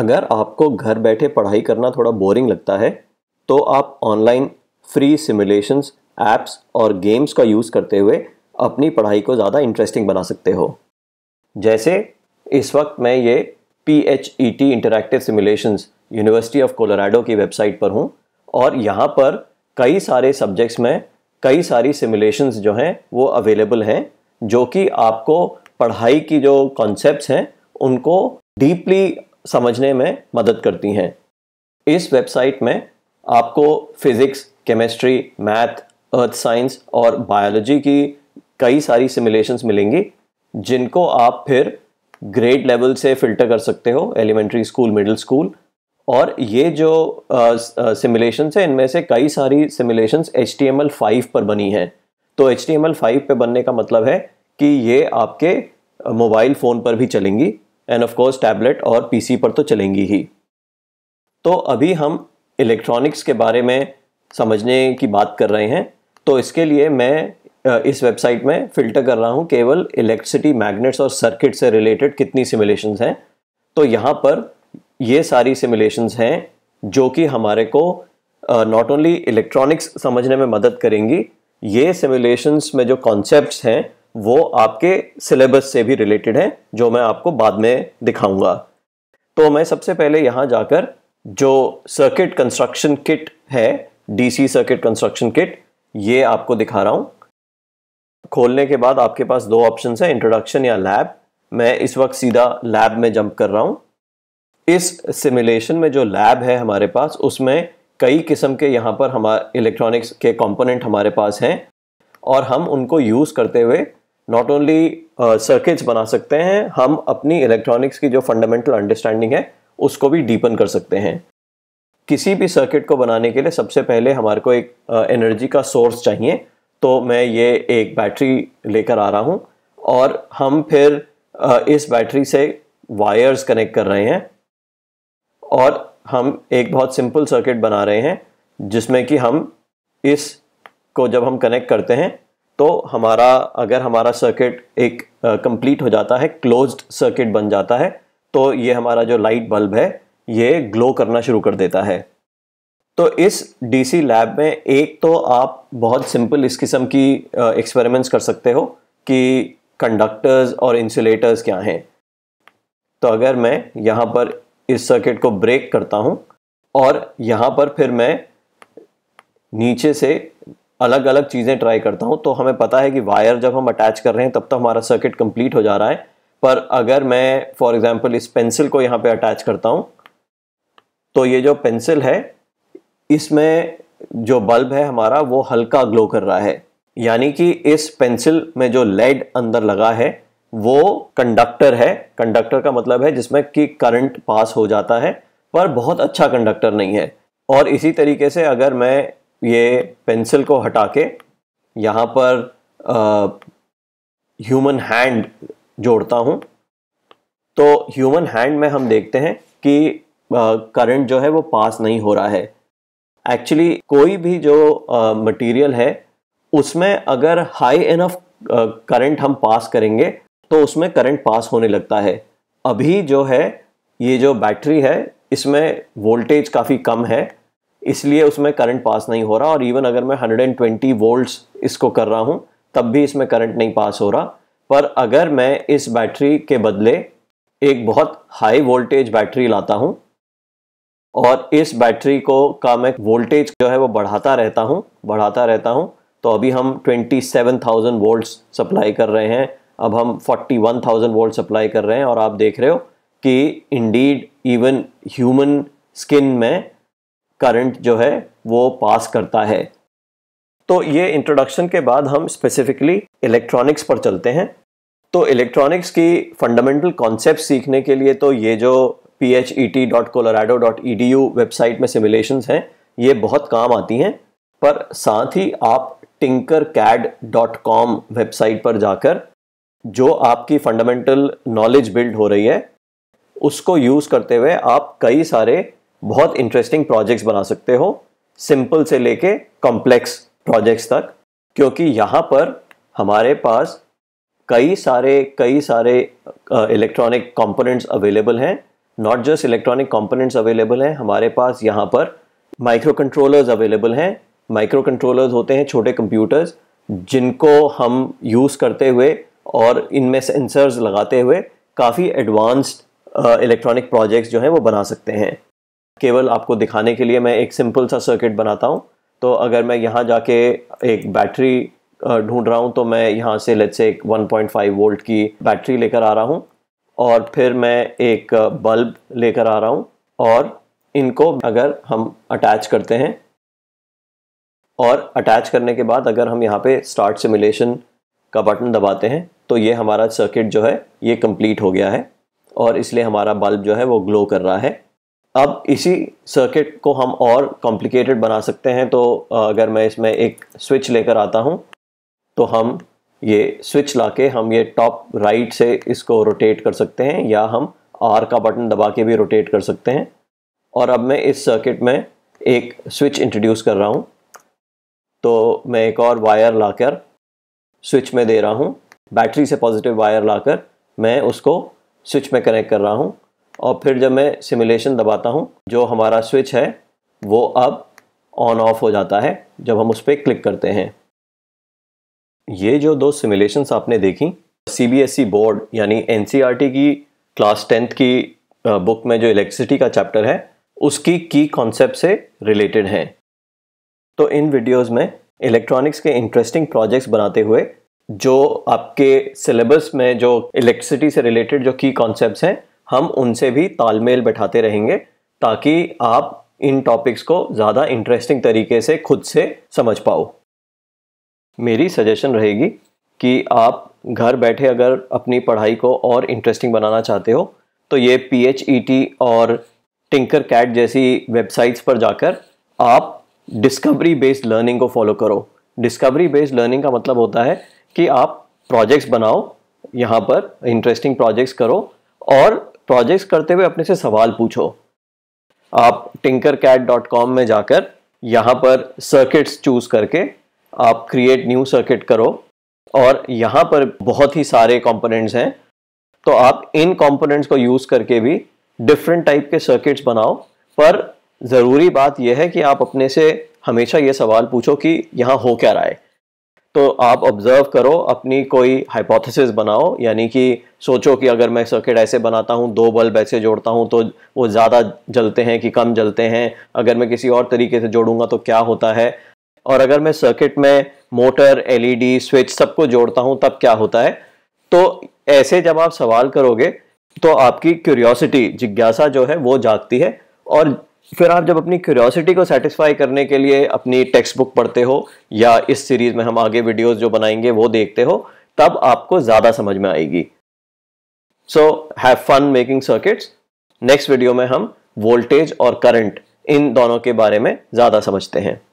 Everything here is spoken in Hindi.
अगर आपको घर बैठे पढ़ाई करना थोड़ा बोरिंग लगता है तो आप ऑनलाइन फ्री सिमुलेशंस ऐप्स और गेम्स का यूज़ करते हुए अपनी पढ़ाई को ज़्यादा इंटरेस्टिंग बना सकते हो जैसे इस वक्त मैं ये P H E T interactive simulations university of Colorado की वेबसाइट पर हूँ और यहाँ पर कई सारे सब्जेक्ट्स में कई सारी सिमुलेशंस जो हैं वो अवेलेबल हैं जो कि आपको पढ़ाई की जो कॉन्सेप्ट्स हैं उनको डीपली समझने में मदद करती हैं इस वेबसाइट में आपको physics chemistry math earth science और बायोलॉजी की कई सारी सिमुलेशंस मिलेंगी जिनको आप फिर ग्रेड लेवल से फिल्टर कर सकते हो एलिमेंट्री स्कूल मिडिल स्कूल और ये जो सिमुलेशंस हैं इनमें से कई सारी simulations H T M L five पर बनी हैं तो H T M L five पर बनने का मतलब है कि ये आपके मोबाइल फ़ोन पर भी चलेंगी एंड ऑफ कोर्स टैबलेट और पीसी पर तो चलेंगी ही तो अभी हम इलेक्ट्रॉनिक्स के बारे में समझने की बात कर रहे हैं तो इसके लिए मैं इस वेबसाइट में फ़िल्टर कर रहा हूँ केवल इलेक्ट्रिसिटी मैग्नेट्स और सर्किट से रिलेटेड कितनी सिमुलेशंस हैं तो यहाँ पर ये सारी सिमुलेशंस हैं जो कि हमारे को नॉट ओनली इलेक्ट्रॉनिक्स समझने में मदद करेंगी ये सिमुलेशंस में जो कॉन्सेप्ट्स हैं वो आपके सिलेबस से भी रिलेटेड हैं जो मैं आपको बाद में दिखाऊंगा तो मैं सबसे पहले यहाँ जाकर जो सर्किट कंस्ट्रक्शन किट है डीसी सर्किट कंस्ट्रक्शन किट ये आपको दिखा रहा हूँ खोलने के बाद आपके पास दो ऑप्शन है इंट्रोडक्शन या लैब मैं इस वक्त सीधा लैब में जंप कर रहा हूँ इस सिमुलेशन में जो लैब है हमारे पास उसमें कई किस्म के यहाँ पर हमारे इलेक्ट्रॉनिक्स के कंपोनेंट हमारे पास हैं और हम उनको यूज़ करते हुए नॉट ओनली सर्किट्स बना सकते हैं हम अपनी इलेक्ट्रॉनिक्स की जो फंडामेंटल अंडरस्टैंडिंग है उसको भी डीपन कर सकते हैं किसी भी सर्किट को बनाने के लिए सबसे पहले हमारे को एक एनर्जी uh, का सोर्स चाहिए तो मैं ये एक बैटरी लेकर आ रहा हूँ और हम फिर uh, इस बैटरी से वायर्स कनेक्ट कर रहे हैं और हम एक बहुत सिंपल सर्किट बना रहे हैं जिसमें कि हम इस को जब हम कनेक्ट करते हैं तो हमारा अगर हमारा सर्किट एक कंप्लीट हो जाता है क्लोज्ड सर्किट बन जाता है तो ये हमारा जो लाइट बल्ब है ये ग्लो करना शुरू कर देता है तो इस डीसी लैब में एक तो आप बहुत सिंपल इस किस्म की एक्सपेरिमेंट्स कर सकते हो कि कंडक्टर्स और इंसुलेटर्स क्या हैं तो अगर मैं यहाँ पर इस सर्किट को ब्रेक करता हूँ और यहाँ पर फिर मैं नीचे से अलग अलग चीज़ें ट्राई करता हूँ तो हमें पता है कि वायर जब हम अटैच कर रहे हैं तब तक तो हमारा सर्किट कंप्लीट हो जा रहा है पर अगर मैं फॉर एग्ज़ाम्पल इस पेंसिल को यहाँ पे अटैच करता हूँ तो ये जो पेंसिल है इसमें जो बल्ब है हमारा वो हल्का ग्लो कर रहा है यानी कि इस पेंसिल में जो लेड अंदर लगा है वो कंडक्टर है कंडक्टर का मतलब है जिसमें कि करंट पास हो जाता है पर बहुत अच्छा कंडक्टर नहीं है और इसी तरीके से अगर मैं ये पेंसिल को हटा के यहाँ पर ह्यूमन हैंड जोड़ता हूँ तो ह्यूमन हैंड में हम देखते हैं कि करंट जो है वो पास नहीं हो रहा है एक्चुअली कोई भी जो मटेरियल है उसमें अगर हाई इनफ करंट हम पास करेंगे तो उसमें करंट पास होने लगता है अभी जो है ये जो बैटरी है इसमें वोल्टेज काफ़ी कम है इसलिए उसमें करंट पास नहीं हो रहा और इवन अगर मैं 120 वोल्ट्स इसको कर रहा हूँ तब भी इसमें करंट नहीं पास हो रहा पर अगर मैं इस बैटरी के बदले एक बहुत हाई वोल्टेज बैटरी लाता हूँ और इस बैटरी को का मैं वोल्टेज जो है वो बढ़ाता रहता हूँ बढ़ाता रहता हूँ तो अभी हम 27,000 वोल्ट सप्लाई कर रहे हैं अब हम 41,000 वोल्ट सप्लाई कर रहे हैं और आप देख रहे हो कि इंडीड इवन ह्यूमन स्किन में करंट जो है वो पास करता है तो ये इंट्रोडक्शन के बाद हम स्पेसिफिकली इलेक्ट्रॉनिक्स पर चलते हैं तो इलेक्ट्रॉनिक्स की फंडामेंटल कॉन्सेप्ट सीखने के लिए तो ये जो P H E T dot Colorado dot E D U website में सिमुलेशंस हैं ये बहुत काम आती हैं पर साथ ही आप Tinkercad dot com website पर जाकर जो आपकी फंडामेंटल नॉलेज बिल्ड हो रही है उसको यूज़ करते हुए आप कई सारे बहुत इंटरेस्टिंग प्रोजेक्ट्स बना सकते हो सिंपल से लेके कॉम्प्लेक्स प्रोजेक्ट्स तक क्योंकि यहाँ पर हमारे पास कई सारे कई सारे इलेक्ट्रॉनिक कंपोनेंट्स अवेलेबल हैं not just electronic components available हैं हमारे पास यहाँ पर माइक्रो कंट्रोलर्स अवेलेबल हैं माइक्रो कंट्रोलर्स होते हैं छोटे कंप्यूटर्स जिनको हम यूज़ करते हुए और इनमें सेंसर्स लगाते हुए काफ़ी एडवांस्ड इलेक्ट्रॉनिक प्रोजेक्ट्स जो हैं वो बना सकते हैं केवल आपको दिखाने के लिए मैं एक सिंपल सा सर्किट बनाता हूँ तो अगर मैं यहाँ जाके एक बैटरी ढूंढ रहा हूँ तो मैं यहाँ से लेट से एक 1.5 वोल्ट की बैटरी लेकर आ रहा हूँ और फिर मैं एक बल्ब लेकर आ रहा हूँ और इनको अगर हम अटैच करते हैं और अटैच करने के बाद अगर हम यहाँ पे स्टार्ट सिमुलेशन का बटन दबाते हैं तो ये हमारा सर्किट जो है ये कंप्लीट हो गया है और इसलिए हमारा बल्ब जो है वो ग्लो कर रहा है अब इसी सर्किट को हम और कॉम्प्लिकेटेड बना सकते हैं तो अगर मैं इसमें एक स्विच लेकर आता हूँ तो हम ये स्विच ला के हम ये टॉप राइट से इसको रोटेट कर सकते हैं या हम आर का बटन दबा के भी रोटेट कर सकते हैं और अब मैं इस सर्किट में एक स्विच इंट्रोड्यूस कर रहा हूँ तो मैं एक और वायर लाकर स्विच में दे रहा हूँ बैटरी से पॉजिटिव वायर लाकर मैं उसको स्विच में कनेक्ट कर रहा हूँ और फिर जब मैं सिमुलेशन दबाता हूँ जो हमारा स्विच है वो अब ऑन ऑफ हो जाता है जब हम उस पर क्लिक करते हैं ये जो दो सिमुलेशंस आपने देखी सी बोर्ड e यानी एन e की क्लास टेंथ की बुक में जो इलेक्ट्रिसिटी का चैप्टर है उसकी की कॉन्सेप्ट से रिलेटेड हैं तो इन वीडियोस में इलेक्ट्रॉनिक्स के इंटरेस्टिंग प्रोजेक्ट्स बनाते हुए जो आपके सिलेबस में जो इलेक्ट्रिसिटी से रिलेटेड जो की कॉन्सेप्ट्स हैं हम उनसे भी तालमेल बैठाते रहेंगे ताकि आप इन टॉपिक्स को ज़्यादा इंटरेस्टिंग तरीके से खुद से समझ पाओ मेरी सजेशन रहेगी कि आप घर बैठे अगर अपनी पढ़ाई को और इंटरेस्टिंग बनाना चाहते हो तो ये पी एच ई टी और टिंकर कैट जैसी वेबसाइट्स पर जाकर आप डिस्कवरी बेस्ड लर्निंग को फॉलो करो डिस्कवरी बेस्ड लर्निंग का मतलब होता है कि आप प्रोजेक्ट्स बनाओ यहाँ पर इंटरेस्टिंग प्रोजेक्ट्स करो और प्रोजेक्ट्स करते हुए अपने से सवाल पूछो आप कॉम में जाकर यहाँ पर सर्किट्स चूज करके आप क्रिएट न्यू सर्किट करो और यहाँ पर बहुत ही सारे कंपोनेंट्स हैं तो आप इन कंपोनेंट्स को यूज़ करके भी डिफरेंट टाइप के सर्किट्स बनाओ पर ज़रूरी बात यह है कि आप अपने से हमेशा ये सवाल पूछो कि यहाँ हो क्या रहा है तो आप ऑब्जर्व करो अपनी कोई हाइपोथेसिस बनाओ यानी कि सोचो कि अगर मैं सर्किट ऐसे बनाता हूँ दो बल्ब ऐसे जोड़ता हूँ तो वो ज़्यादा जलते हैं कि कम जलते हैं अगर मैं किसी और तरीके से जोड़ूंगा तो क्या होता है और अगर मैं सर्किट में मोटर एलईडी स्विच सबको जोड़ता हूँ तब क्या होता है तो ऐसे जब आप सवाल करोगे तो आपकी क्यूरियोसिटी जिज्ञासा जो है वो जागती है और फिर आप जब अपनी क्यूरियोसिटी को सेटिस्फाई करने के लिए अपनी टेक्स्ट बुक पढ़ते हो या इस सीरीज में हम आगे वीडियोस जो बनाएंगे वो देखते हो तब आपको ज़्यादा समझ में आएगी so have fun making circuits next video में हम वोल्टेज और करंट इन दोनों के बारे में ज़्यादा समझते हैं